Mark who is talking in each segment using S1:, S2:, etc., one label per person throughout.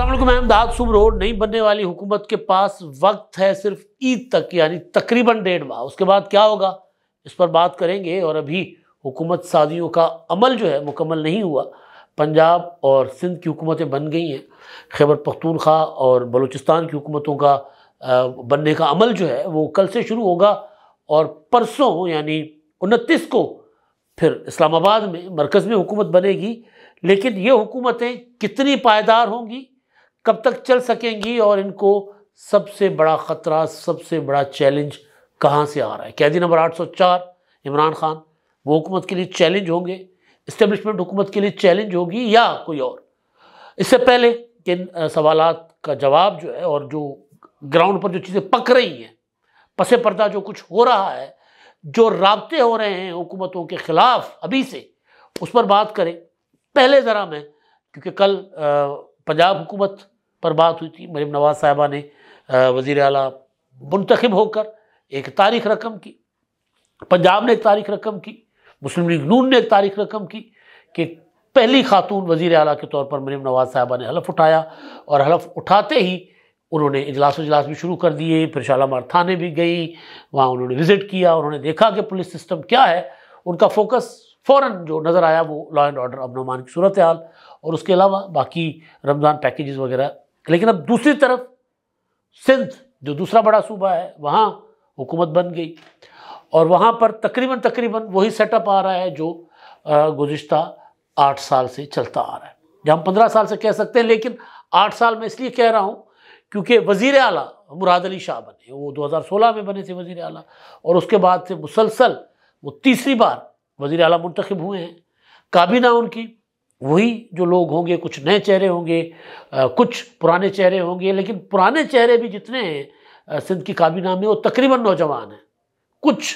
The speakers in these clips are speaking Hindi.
S1: असल अहमद शुभ रोड नहीं बनने वाली हुकूमत के पास वक्त है सिर्फ ईद तक यानी तकरीबन डेढ़ माह उसके बाद क्या होगा इस पर बात करेंगे और अभी हुकूमत साजियों का अमल जो है मुकम्मल नहीं हुआ पंजाब और सिंध की हुकूमतें बन गई हैं खैबर पख्तूनख्वा और बलूचिस्तान की हुकूमतों का बनने का अमल जो है वो कल से शुरू होगा और परसों यानी उनतीस को फिर इस्लामाबाद में मरकज़ में हुकूमत बनेगी लेकिन ये हुकूमतें कितनी पायदार होंगी कब तक चल सकेंगी और इनको सबसे बड़ा ख़तरा सबसे बड़ा चैलेंज कहाँ से आ रहा है कैदी नंबर 804 इमरान खान वो हुकूमत के लिए चैलेंज होंगे इस्टेब्लिशमेंट हुकूमत के लिए चैलेंज होगी या कोई और इससे पहले कि इन सवाल का जवाब जो है और जो ग्राउंड पर जो चीज़ें पक रही हैं पसे पर्दा जो कुछ हो रहा है जो रबते हो रहे हैं हुकूमतों के ख़िलाफ़ अभी से उस पर बात करें पहले ज़रा मैं क्योंकि कल आ, पंजाब हुकूमत पर बात हुई थी मरीम नवाज साहबा ने वज़ी अला मंतखब होकर एक तारीख रकम की पंजाब ने एक तारीख रकम की मुस्लिम लीग नून ने एक तारीख रकम की कि पहली खातून वज़ी अला के तौर पर मरीम नवाज साहबा ने हलफ उठाया और हलफ उठाते ही उन्होंने इजलास उजलास भी शुरू कर दिए फिर शालामार थाने भी गई वहाँ उन्होंने विज़िट किया उन्होंने देखा कि पुलिस सिस्टम क्या है उनका फोकस फ़ौर जो नज़र आया वो लॉ एंड ऑर्डर अमनोमान की सूरत हाल और उसके अलावा बाकी रमज़ान पैकेजेस वगैरह लेकिन अब दूसरी तरफ सिंध जो दूसरा बड़ा सूबा है वहाँ हुकूमत बन गई और वहाँ पर तकरीबन तकरीबन वही सेटअप आ रहा है जो गुज्त आठ साल से चलता आ रहा है या हम पंद्रह साल से कह सकते हैं लेकिन आठ साल में इसलिए कह रहा हूँ क्योंकि वज़ी अल मुराद अली शाह बने वो 2016 में बने थे वज़ी अल और उसके बाद से मुसलसल वो तीसरी बार वजीर अला मंतखब हुए हैं काबीना उनकी वही जो लोग होंगे कुछ नए चेहरे होंगे कुछ पुराने चेहरे होंगे लेकिन पुराने चेहरे भी जितने हैं सिंध की काबीना में वो तकरीबन नौजवान हैं कुछ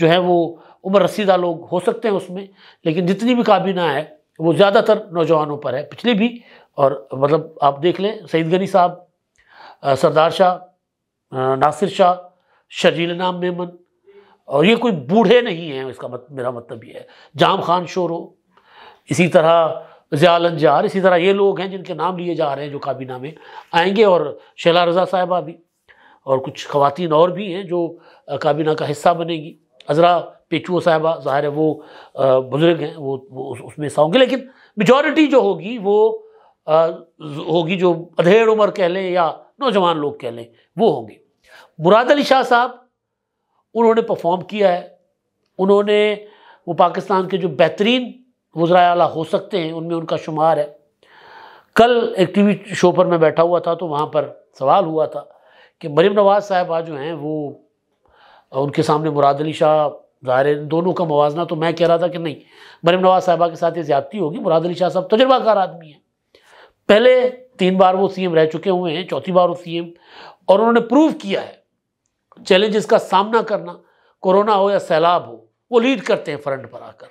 S1: जो है वो उम्र रसीदा लोग हो सकते हैं उसमें लेकिन जितनी भी काबीना है वो ज़्यादातर नौजवानों पर है पिछली भी और मतलब आप देख लें सईद गनी साहब सरदार शाह नासिर शाह शजील नाम मेमन और ये कोई बूढ़े नहीं हैं इसका मत मेरा मतलब ये है जाम खान शोर इसी तरह ज़ियालन जार इसी तरह ये लोग हैं जिनके नाम लिए जा रहे हैं जो काबीना में आएंगे और शैला रज़ा साहबा भी और कुछ खवतिन और भी हैं जो काबीना का हिस्सा बनेगी अजरा पेचुओ साहबा ज़ाहिर है वो बुज़ुर्ग हैं वो, वो उस, उसमें हिस्सा होंगे लेकिन मेजॉरिटी जो होगी वो होगी जो अधेड़ उम्र कह लें या नौजवान लोग कह लें वो होंगे मुराद अली शाह साहब उन्होंने परफॉर्म किया है उन्होंने वो पाकिस्तान के जो बेहतरीन वज्रा अला हो सकते हैं उनमें उनका शुमार है कल एक टी वी शो पर मैं बैठा हुआ था तो वहाँ पर सवाल हुआ था कि मरीम नवाज़ साहबा जो हैं वो उनके सामने मुराद अली शाह ज़ाहिर इन दोनों का मुवजना तो मैं कह रहा था कि नहीं मरीम नवाज़ साहबा के साथ ये ज़्यादती होगी मुराद अली शाह साहब तजर्बाकार आदमी हैं पहले तीन बार वो सीएम रह चुके हुए हैं चौथी बार वो सीएम और उन्होंने प्रूव किया है चैलेंजेस का सामना करना कोरोना हो या सैलाब हो वो लीड करते हैं फ्रंट पर आकर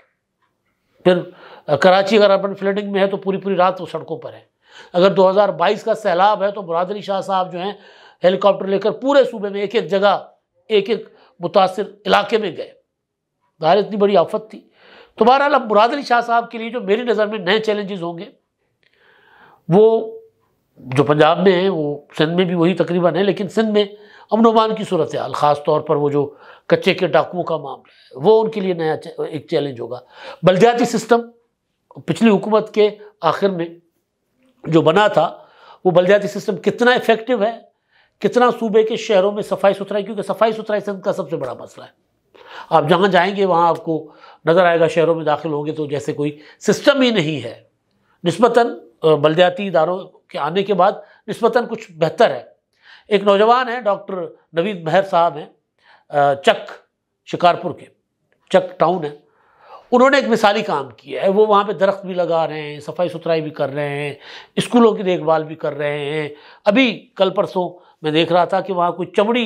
S1: फिर कराची अगर अर्बन फ्लडिंग में है तो पूरी पूरी रात वो सड़कों पर है अगर 2022 का सैलाब है तो मुरादरी शाह साहब जो हैं हेलीकॉप्टर लेकर पूरे सूबे में एक एक जगह एक एक मुतासर इलाके में गए दार इतनी बड़ी आफत थी तो बहरहाल अब मुरादरी शाह साहब के लिए जो मेरी नज़र में नए चैलेंजेस होंगे वो जो पंजाब में हैं वो सिंध में भी वही तकरीबन है लेकिन सिंध में अमन अमान की सूरत हाल ख़ास तौर पर वो जो कच्चे के डाकुओं का मामला है वो उनके लिए नया एक चैलेंज होगा बलदियाती सिस्टम पिछली हुकूमत के आखिर में जो बना था वो बलदियाती सिस्टम कितना इफेक्टिव है कितना सूबे के शहरों में सफाई सुथराई क्योंकि सफाई सुथराई सिंध का सबसे बड़ा मसला है आप जहाँ जाएंगे वहाँ आपको नज़र आएगा शहरों में दाखिल होंगे तो जैसे कोई सिस्टम ही नहीं है नस्बता बलदियाती इदारों के आने के बाद नस्बता कुछ बेहतर है एक नौजवान है डॉक्टर नवीद महर साहब हैं चक शिकारपुर के चक टाउन है उन्होंने एक मिसाली काम किया है वो वहाँ पे दरख्त भी लगा रहे हैं सफाई सुथराई भी कर रहे हैं स्कूलों की देखभाल भी कर रहे हैं अभी कल परसों मैं देख रहा था कि वहाँ कोई चमड़ी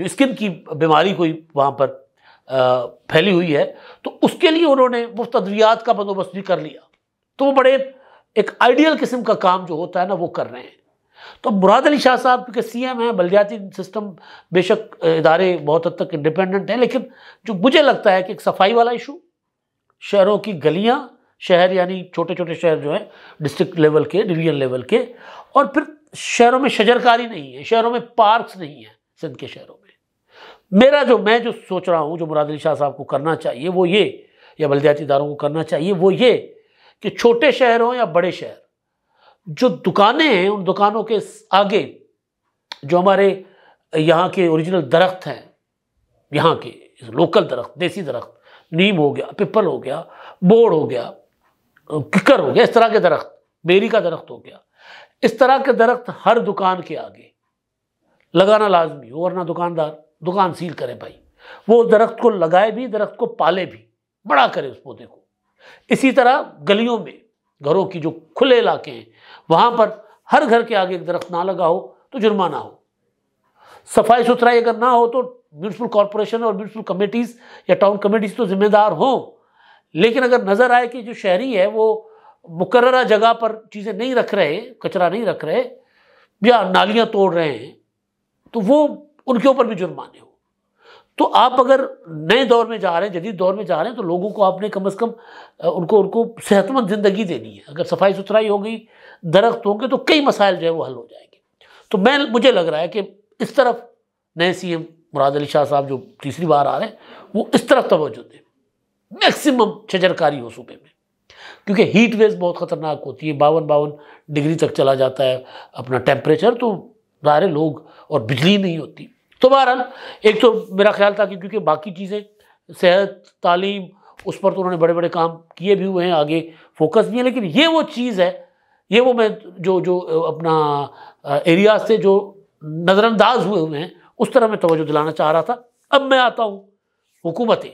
S1: जो स्किन की बीमारी कोई वहाँ पर फैली हुई है तो उसके लिए उन्होंने मुफ्त अद्वियात का बंदोबस्त भी कर लिया तो वो बड़े एक आइडियल किस्म का काम जो होता है ना वो कर रहे हैं तो मुराद अली शाह साहब के सी एम हैं बलदियाती सिस्टम बेशक इदारे बहुत हद तक इंडिपेंडेंट हैं लेकिन जो मुझे लगता है कि एक सफाई वाला इशू शहरों की गलियाँ शहर यानी छोटे छोटे शहर जो हैं डिस्ट्रिक्ट लेवल के डिवीजन लेवल के और फिर शहरों में शजरकारी नहीं है शहरों में पार्क्स नहीं है सिंध के शहरों में मेरा जो मैं जो सोच रहा हूँ जो मुराद अली शाह साहब को करना चाहिए वो ये या बलदियाती इदारों को करना चाहिए वो ये कि छोटे शहर हों या बड़े शहर जो दुकानें हैं उन दुकानों के आगे जो हमारे यहाँ के ओरिजिनल दरख्त हैं यहाँ के लोकल दरख्त देसी दरख्त नीम हो गया पिपल हो गया बोर्ड हो गया किकर हो गया इस तरह के दरख्त बेरी का दरख्त हो गया इस तरह के दरख्त हर दुकान के आगे लगाना लाजमी हो वरना दुकानदार दुकान सील करे भाई वो दरख्त को लगाए भी दरख्त को पाले भी बड़ा करें उस पौधे को इसी तरह गलियों में घरों की जो खुले इलाके हैं वहाँ पर हर घर के आगे एक दरख्त ना लगा हो तो जुर्माना हो सफाई सुथराई अगर ना हो तो म्यूनसिपल कॉरपोरेशन और म्यूनसिपल कमेटीज़ या टाउन कमेटीज़ तो जिम्मेदार हों लेकिन अगर नज़र आए कि जो शहरी है वो मुकर्रा जगह पर चीज़ें नहीं रख रहे कचरा नहीं रख रहे या नालियाँ तोड़ रहे हैं तो वो उनके ऊपर भी जुर्माने हो तो आप अगर नए दौर में जा रहे हैं जदीद दौर में जा रहे हैं तो लोगों को आपने कम अज़ कम उनको उनको सेहतमंद ज़िंदगी देनी है अगर सफाई सुथराई होगी दरख्त होंगे तो कई मसाइल जो है वो हल हो जाएंगे तो मैं मुझे लग रहा है कि इस तरफ नए सी एम मुराद अली शाह साहब जो तीसरी बार आ रहे हैं वो इस तरफ तोज्जो दें मैक्सिमम छजरकारी हो सूबे में क्योंकि हीट वेव बहुत ख़तरनाक होती है बावन बावन डिग्री तक चला जाता है अपना टेम्परेचर तो सारे लोग और बिजली नहीं होती तो बहरहाल एक तो मेरा ख्याल था कि क्योंकि बाकी चीज़ें सेहत तालीम उस पर तो उन्होंने बड़े बड़े काम किए भी हुए हैं आगे फोकस भी है लेकिन ये वो चीज़ है ये वो मैं जो जो अपना एरिया से जो नज़रअंदाज हुए हुए हैं उस तरह मैं तोज्जो दिलाना चाह रहा था अब मैं आता हूँ हुकूमतें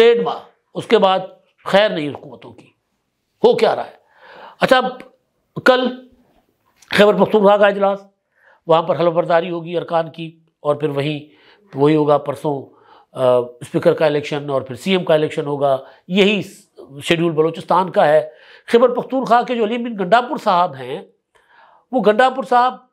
S1: डेढ़ माह उसके बाद खैर नहीं हुकूमतों की हो क्या रहा है अच्छा कल खैबर पख्तूनख्वा का अजलास वहाँ पर हलफबरदारी होगी अरकान की और फिर वहीं वही होगा परसों स्पीकर का इलेक्शन और फिर सीएम का इलेक्शन होगा यही शेड्यूल बलूचिस्तान का है खैबर पख्तूनख्वा के जो अलीम बिन गंडापुर साहब हैं वो गंडापुर साहब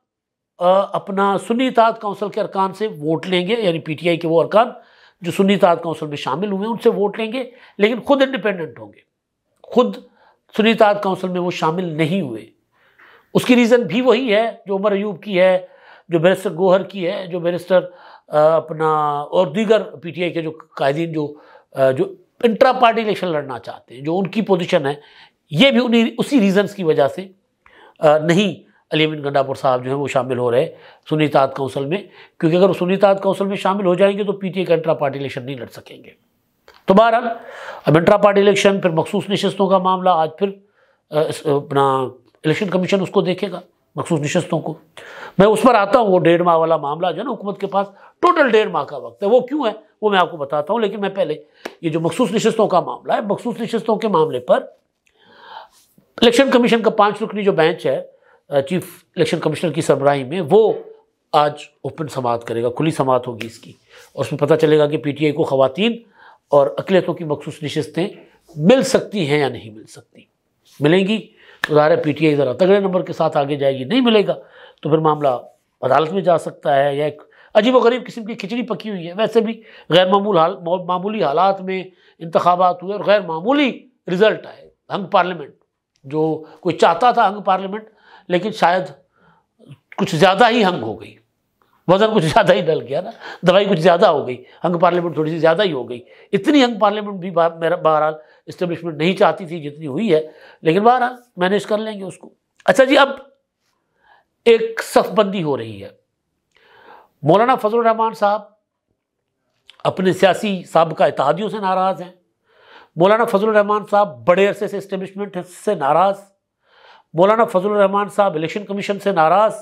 S1: अपना सुन्नी इताद काउंसिल के अरकान से वोट लेंगे यानी पीटीआई के वो अरकान जो सुन्नी इताद काउंसिल में शामिल हुए हैं उनसे वोट लेंगे लेकिन खुद इंडिपेंडेंट होंगे खुद सुन्नी इताद काउंसिल में वो शामिल नहीं हुए उसकी रीज़न भी वही है जो उमर अयूब की है जो बैरिस्टर गोहर की है जो बैरिस्टर अपना और दीगर आई के जो कायदीन जो जो इंट्रा पार्टी इलेक्शन लड़ना चाहते हैं जो उनकी पोजिशन है ये भी उन्हीं उसी रीजनस की वजह से नहीं अली बिन गंडापुर साहब जो हैं वो शामिल हो रहे सुनीताद काउंसिल में क्योंकि अगर सुनीताद काउंसिल में शामिल हो जाएंगे तो पी टी आई का इंट्रा पार्टी इलेक्शन नहीं लड़ सकेंगे तो बहरहाल अब इंट्रा पार्टी इलेक्शन फिर मखसूस नशस्तों का मामला आज फिर अपना इलेक्शन कमीशन उसको देखेगा मखसूस नशस्तों को मैं उस पर आता हूँ वो डेढ़ माह वाला मामला जो है ना हुकूमत के पास टोटल डेढ़ माह का वक्त है वो क्यों है वो मैं आपको बताता हूँ लेकिन मैं पहले ये जो मखसूस नशस्तों का मामला है मखसूस नशस्तों के मामले पर इलेक्शन कमीशन का पाँच रुकनी जो बेंच है चीफ इलेक्शन कमिश्नर की सरबराही में वो आज ओपन समात करेगा खुली समात होगी इसकी और उसमें पता चलेगा कि पीटीआई को ख़वातीन और अकलीतों की मखसूस नशस्तें मिल सकती हैं या नहीं मिल सकती मिलेंगी ज़ाहिर पीटीआई ज़रा तगड़े तो नंबर के साथ आगे जाएगी नहीं मिलेगा तो फिर मामला अदालत में जा सकता है या एक अजीब गरीब किस्म की खिचड़ी पकी हुई है वैसे भी गैर मामूल हाल मामूली हालात में इंतबात हुए और गैर मामूली रिज़ल्ट आए हंग पार्लियामेंट जो कोई चाहता था हंग पार्लियामेंट लेकिन शायद कुछ ज़्यादा ही हंग हो गई वज़न कुछ ज़्यादा ही डल गया ना दवाई कुछ ज़्यादा हो गई अंग पार्लियामेंट थोड़ी सी ज़्यादा ही हो गई इतनी अंग पार्लियामेंट भी मेरा बहरहाल इस्टेब्लिशमेंट नहीं चाहती थी जितनी हुई है लेकिन बहरहाल मैनेज कर लेंगे उसको अच्छा जी अब एक सफबंदी हो रही है मौलाना फजल रहमान साहब अपने सियासी सबका इतिहादियों से नाराज़ हैं मौलाना फजल रहमान साहब बड़े अरसे से इस्टेब्लिशमेंट से नाराज़ मौलाना फजल रहमान साहब इलेक्शन कमीशन से नाराज़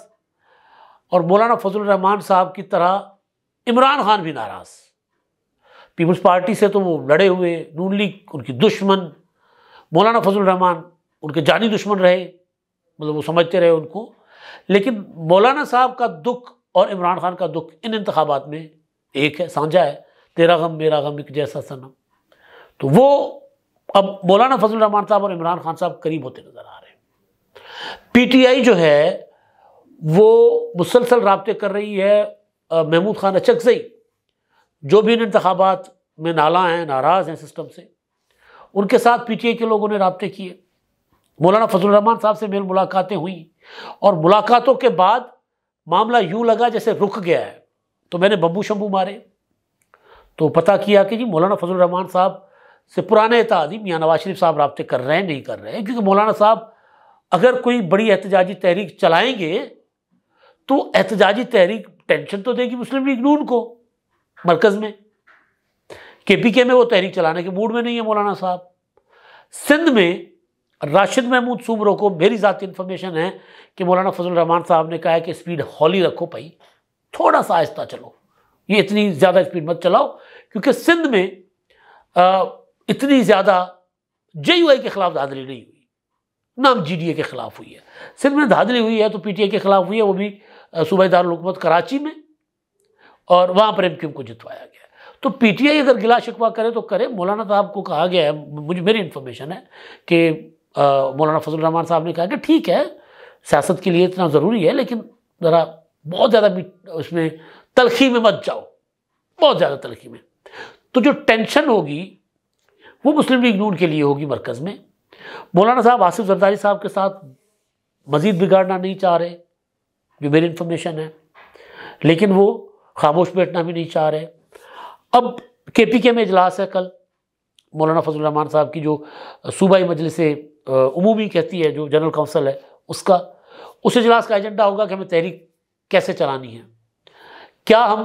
S1: और मौलाना फजल रहमान साहब की तरह इमरान खान भी नाराज़ पीपल्स पार्टी से तो वो लड़े हुए नून लीग उनकी दुश्मन मौलाना फजल रहमान उनके जानी दुश्मन रहे मतलब वो समझते रहे उनको लेकिन मौलाना साहब का दुख और इमरान खान का दुख इन इंतबात में एक है साझा है तेरा गम मेरा गम एक जैसा सनम तो वो अब मौलाना फजल रहमान साहब और इमरान खान साहब करीब होते नज़र आ रहे हैं पीटीआई जो है वो मुसलसल रबते कर रही है महमूद खान अचकजई जो भी इन इंतबात में नाला हैं नाराज़ हैं सिस्टम से उनके साथ पी टी आई के लोगों ने रबते किए मौलाना फजलरहमान साहब से मेल मुलाकातें हुई और मुलाकातों के बाद मामला यूँ लगा जैसे रुक गया है तो मैंने बम्बू शम्बू मारे तो पता किया कि जी मौलाना फजलरहमान साहब से पुराने तादी या नवाज शरीफ साहब रबते कर रहे हैं नहीं कर रहे हैं क्योंकि मौलाना साहब अगर कोई बड़ी एहतजाजी तहरीक चलाएँगे तो एहतजाजी तहरीक टेंशन तो देगी मुस्लिम लीग नून को मरकज़ में के पी के में वो तहरीक चलाने के मूड में नहीं है मौलाना साहब सिंध में राशिद महमूद सूमरों को मेरी ज़ाती इन्फॉर्मेशन है कि मौलाना फजल रहमान साहब ने कहा है कि स्पीड हॉली रखो भाई थोड़ा सा आहिस्ता चलो ये इतनी ज़्यादा स्पीड मत चलाओ क्योंकि सिंध में आ, इतनी ज़्यादा जे यू आई के ख़िलाफ़ धांधली नहीं हुई नाम जी डी ए के ख़िलाफ़ हुई है सिंध में धांधली हुई है तो पी टी आई के ख़िलाफ़ हुई है वो भी सूबेदार हुकूमत कराची में और वहाँ प्रेम क्यूम को जितवाया गया तो पीटीआई अगर गिला शिकवा करे तो करे मौलाना साहब को कहा गया है मुझे मेरी इन्फॉर्मेशन है कि मौलाना फजल रहमान साहब ने कहा कि ठीक है सियासत के लिए इतना ज़रूरी है लेकिन ज़रा बहुत ज़्यादा उसमें तलखी में मत जाओ बहुत ज़्यादा तलखी में तो जो टेंशन होगी वो मुस्लिम लीग नून के लिए होगी मरकज़ में मौलाना साहब आसिफ जरदारी साहब के साथ मज़ीद बिगाड़ना नहीं चाह रहे मेरी इन्फॉर्मेशन है लेकिन वो खामोश बैठना भी नहीं चाह रहे अब के पी के में इजलास है कल मौलाना रहमान साहब की जो सूबाई मजलिस उमूमी कहती है जो जनरल काउंसिल है उसका उस इजलास का एजेंडा होगा कि हमें तहरीक कैसे चलानी है क्या हम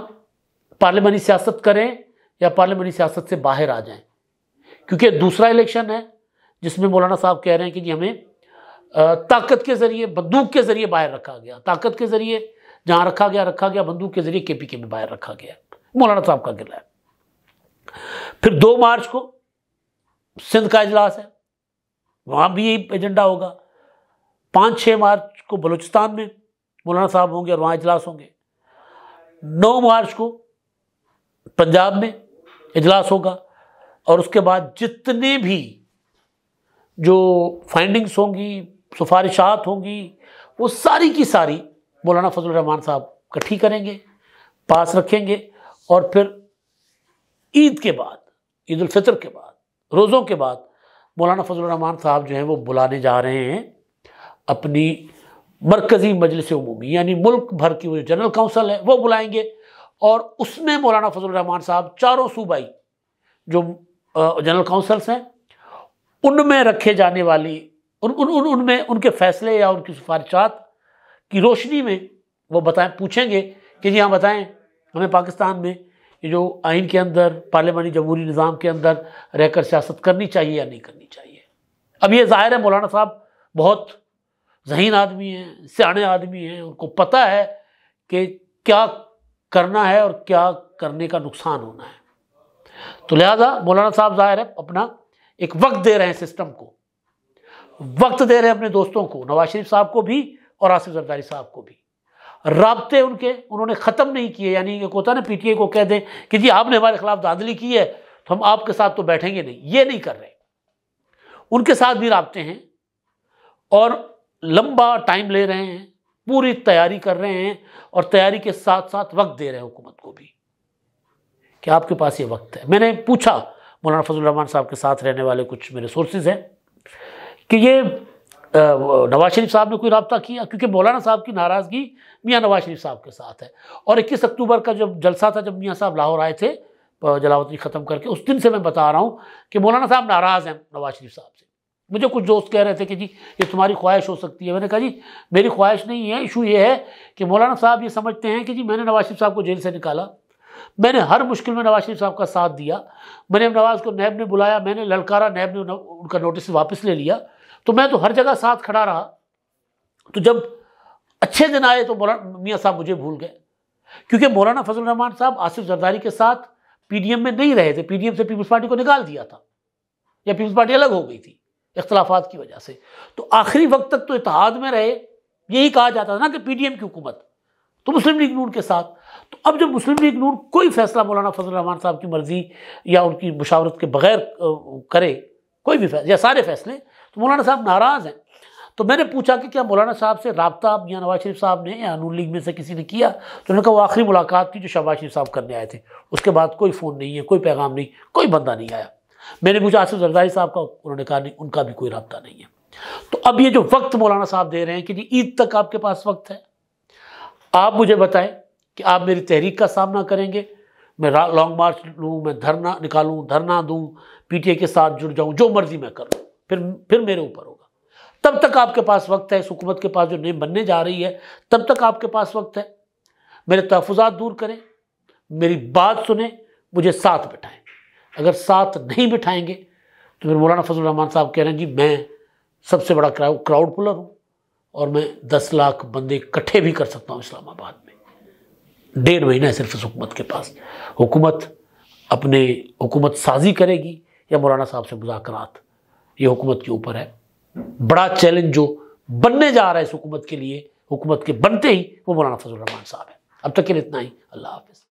S1: पार्लियामानी सियासत करें या पार्लियामानी सियासत से बाहर आ जाएं क्योंकि दूसरा इलेक्शन है जिसमें मौलाना साहब कह रहे हैं कि जी हमें ताकत के ज़रिए बंदूक के ज़रिए बाहर रखा गया ताकत के ज़रिए जहाँ रखा गया रखा गया बंदूक के ज़रिए के पी के में बाहर रखा गया मौलाना साहब का गिला है फिर दो मार्च को सिंध का इजलास है वहाँ भी यही एजेंडा होगा पाँच छः मार्च को बलूचिस्तान में मौलाना साहब होंगे और वहाँ इजलास होंगे नौ मार्च को पंजाब में इजलास होगा और उसके बाद जितने भी जो फाइंडिंग्स होंगी सिफारिशात होंगी वो सारी की सारी मौलाना फजल रहमान साहब इकट्ठी करेंगे पास रखेंगे और फिर ईद के बाद ईद फितर के बाद रोज़ों के बाद मौलाना फजल रहमान साहब जो हैं वो बुलाने जा रहे हैं अपनी मरकज़ी मजलिस उमूमी यानी मुल्क भर की वो जनरल काउंसिल है वो बुलाएंगे और उसमें मौलाना फजल रहमान साहब चारों सूबाई जो जनरल काउंसल्स हैं उनमें रखे जाने वाली उन उन उन उनमें उनके फैसले या उनकी सिफारिशात की रोशनी में वो बताएं पूछेंगे कि जी हाँ बताएं हमें पाकिस्तान में ये जो आइन के अंदर पार्लियामानी जमहूरी निज़ाम के अंदर रहकर सियासत करनी चाहिए या नहीं करनी चाहिए अब ये ज़ाहिर है मौलाना साहब बहुत जहीन आदमी हैं सियाने आदमी हैं उनको पता है कि क्या करना है और क्या करने का नुकसान होना है तो लिहाजा मौलाना साहब ज़ाहिर है अपना एक वक्त दे रहे हैं सिस्टम को वक्त दे रहे हैं अपने दोस्तों को नवाज शरीफ साहब को भी और आसिफ जरदारी साहब को भी रबते उनके उन्होंने ख़त्म नहीं किए यानी कि कोता ना पी को कह दें कि जी आपने हमारे खिलाफ धांधली की है तो हम आपके साथ तो बैठेंगे नहीं ये नहीं कर रहे उनके साथ भी रबते हैं और लंबा टाइम ले रहे हैं पूरी तैयारी कर रहे हैं और तैयारी के साथ साथ वक्त दे रहे हैं हुकूमत को भी कि आपके पास ये वक्त है मैंने पूछा मौलाना फजल रहमान साहब के साथ रहने वाले कुछ मेरे सोर्सेज हैं कि ये नवाज शरीफ साहब ने कोई रबता किया क्योंकि मौलाना साहब की नाराज़गी मियाँ नवाज शरीफ साहब के साथ है और 21 अक्टूबर का जब जलसा था जब मियाँ साहब लाहौर आए थे जलावती ख़त्म करके उस दिन से मैं बता रहा हूँ कि मौलाना साहब नाराज़ हैं नवाज शरीफ साहब से मुझे कुछ दोस्त कह रहे थे कि जी ये तुम्हारी ख्वाहिश हो सकती है मैंने कहा जी मेरी ख्वाहिश नहीं है इशू ये है कि मौलाना साहब ये समझते हैं कि जी मैंने नवाज शरीफ साहब को जेल से निकाला मैंने हर मुश्किल में नवाज शरीफ साहब का साथ दिया मैंने नवाज को नैब ने बुलाया मैंने ललकारा नैब ने उनका नोटिस वापस ले लिया तो मैं तो हर जगह साथ खड़ा रहा तो जब अच्छे दिन आए तो मियाँ साहब मुझे भूल गए क्योंकि मौलाना फजल रहमान साहब आसिफ जरदारी के साथ पी में नहीं रहे थे पी से पीपल्स पार्टी को निकाल दिया था या पीपल्स पार्टी अलग हो गई थी इख्तलाफात की वजह से तो आखिरी वक्त तक तो इतिहाद में रहे यही कहा जाता था ना कि पीडीएम की हुकूमत तो मुस्लिम लीग नून के साथ तो अब जब मुस्लिम लीग नून कोई फैसला मौलाना फजल रहमान साहब की मर्जी या उनकी मुशावरत के बगैर करे कोई भी फैसला या सारे फैसले मौलाना साहब नाराज़ हैं तो मैंने पूछा कि क्या मौलाना साहब से रबता या नवाज शरीफ साहब ने या नून लीग में से किसी ने किया तो उन्होंने कहा वो आखिरी मुलाकात थी जो शहबाज शरीफ साहब करने आए थे उसके बाद कोई फ़ोन नहीं है कोई पैगाम नहीं कोई बंदा नहीं आया मैंने पूछा आसिफ जरदारी साहब का उन्होंने कहा नहीं उनका भी कोई रबता नहीं है तो अब ये जो वक्त मौलाना साहब दे रहे हैं कि जी ईद तक आपके पास वक्त है आप मुझे बताएं कि आप मेरी तहरीक का सामना करेंगे मैं लॉन्ग मार्च लूँ मैं धरना निकालूँ धरना दूँ पी के साथ जुड़ जाऊँ जो मर्ज़ी मैं करूँ फिर फिर मेरे ऊपर होगा तब तक आपके पास वक्त है इस हुकूमत के पास जो नई बनने जा रही है तब तक आपके पास वक्त है मेरे तहफात दूर करें मेरी बात सुने मुझे साथ बिठाएं अगर साथ नहीं बिठाएंगे तो फिर मौलाना फजल रहमान साहब कह रहे हैं जी मैं सबसे बड़ा क्राउड क्राउड पुलर हूँ और मैं दस लाख बंदे इकट्ठे भी कर सकता हूँ इस्लामाबाद में डेढ़ महीना है सिर्फ इस हुकूमत के पास हुकूमत अपने हुकूमत साजी करेगी या मौलाना साहब से मुजाकर ये हुकूमत के ऊपर है बड़ा चैलेंज जो बनने जा रहा है इस हुकूमत के लिए हुकूमत के बनते ही वो मौलाना फजल रहमान साहब है अब तक के लिए इतना ही अल्लाह हाफिज़